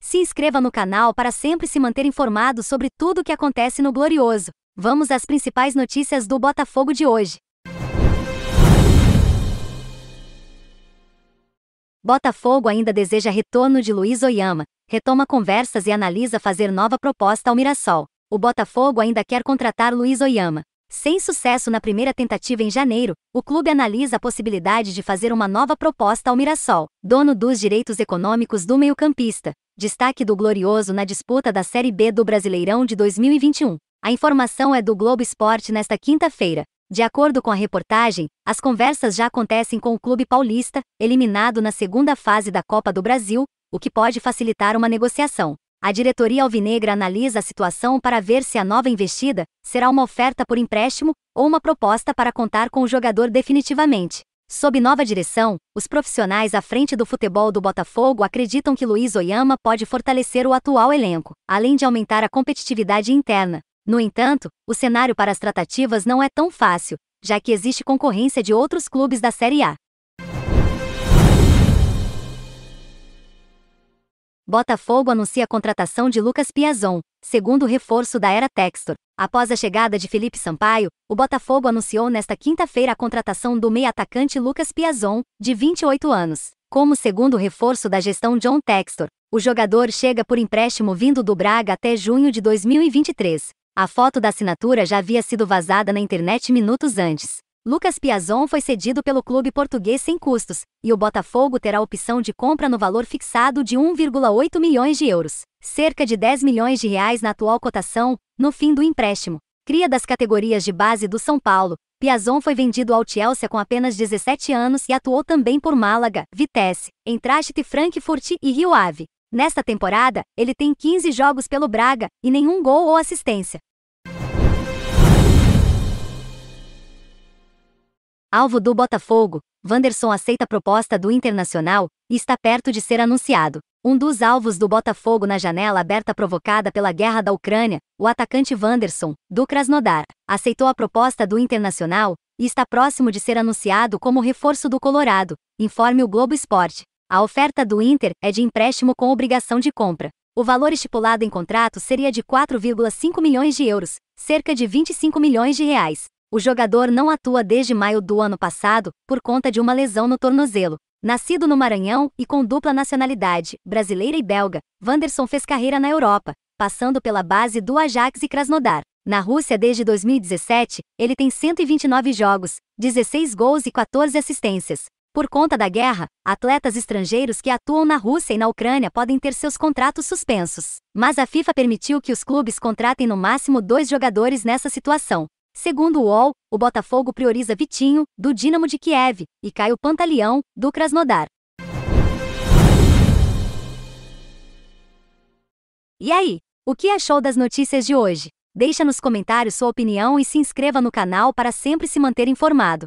Se inscreva no canal para sempre se manter informado sobre tudo o que acontece no Glorioso. Vamos às principais notícias do Botafogo de hoje. Botafogo ainda deseja retorno de Luiz Oyama, retoma conversas e analisa fazer nova proposta ao Mirassol. O Botafogo ainda quer contratar Luiz Oyama. Sem sucesso na primeira tentativa em janeiro, o clube analisa a possibilidade de fazer uma nova proposta ao Mirassol, dono dos direitos econômicos do meio-campista, destaque do Glorioso na disputa da Série B do Brasileirão de 2021. A informação é do Globo Esporte nesta quinta-feira. De acordo com a reportagem, as conversas já acontecem com o clube paulista, eliminado na segunda fase da Copa do Brasil, o que pode facilitar uma negociação. A diretoria alvinegra analisa a situação para ver se a nova investida será uma oferta por empréstimo ou uma proposta para contar com o jogador definitivamente. Sob nova direção, os profissionais à frente do futebol do Botafogo acreditam que Luiz Oyama pode fortalecer o atual elenco, além de aumentar a competitividade interna. No entanto, o cenário para as tratativas não é tão fácil, já que existe concorrência de outros clubes da Série A. Botafogo anuncia a contratação de Lucas Piazon, segundo reforço da era Textor. Após a chegada de Felipe Sampaio, o Botafogo anunciou nesta quinta-feira a contratação do meia-atacante Lucas Piazon, de 28 anos, como segundo reforço da gestão John Textor. O jogador chega por empréstimo vindo do Braga até junho de 2023. A foto da assinatura já havia sido vazada na internet minutos antes. Lucas Piazon foi cedido pelo clube português sem custos, e o Botafogo terá opção de compra no valor fixado de 1,8 milhões de euros, cerca de 10 milhões de reais na atual cotação, no fim do empréstimo. Cria das categorias de base do São Paulo, Piazon foi vendido ao Chelsea com apenas 17 anos e atuou também por Málaga, Vitesse, Eintracht Frankfurt e Rio Ave. Nesta temporada, ele tem 15 jogos pelo Braga e nenhum gol ou assistência. Alvo do Botafogo, Wanderson aceita a proposta do Internacional e está perto de ser anunciado. Um dos alvos do Botafogo na janela aberta provocada pela guerra da Ucrânia, o atacante Wanderson, do Krasnodar, aceitou a proposta do Internacional e está próximo de ser anunciado como reforço do Colorado, informe o Globo Esporte. A oferta do Inter é de empréstimo com obrigação de compra. O valor estipulado em contrato seria de 4,5 milhões de euros, cerca de 25 milhões de reais. O jogador não atua desde maio do ano passado, por conta de uma lesão no tornozelo. Nascido no Maranhão e com dupla nacionalidade, brasileira e belga, Wanderson fez carreira na Europa, passando pela base do Ajax e Krasnodar. Na Rússia desde 2017, ele tem 129 jogos, 16 gols e 14 assistências. Por conta da guerra, atletas estrangeiros que atuam na Rússia e na Ucrânia podem ter seus contratos suspensos. Mas a FIFA permitiu que os clubes contratem no máximo dois jogadores nessa situação. Segundo o UOL, o Botafogo prioriza Vitinho, do Dinamo de Kiev, e Caio Pantaleão, do Krasnodar. E aí, o que achou das notícias de hoje? Deixa nos comentários sua opinião e se inscreva no canal para sempre se manter informado.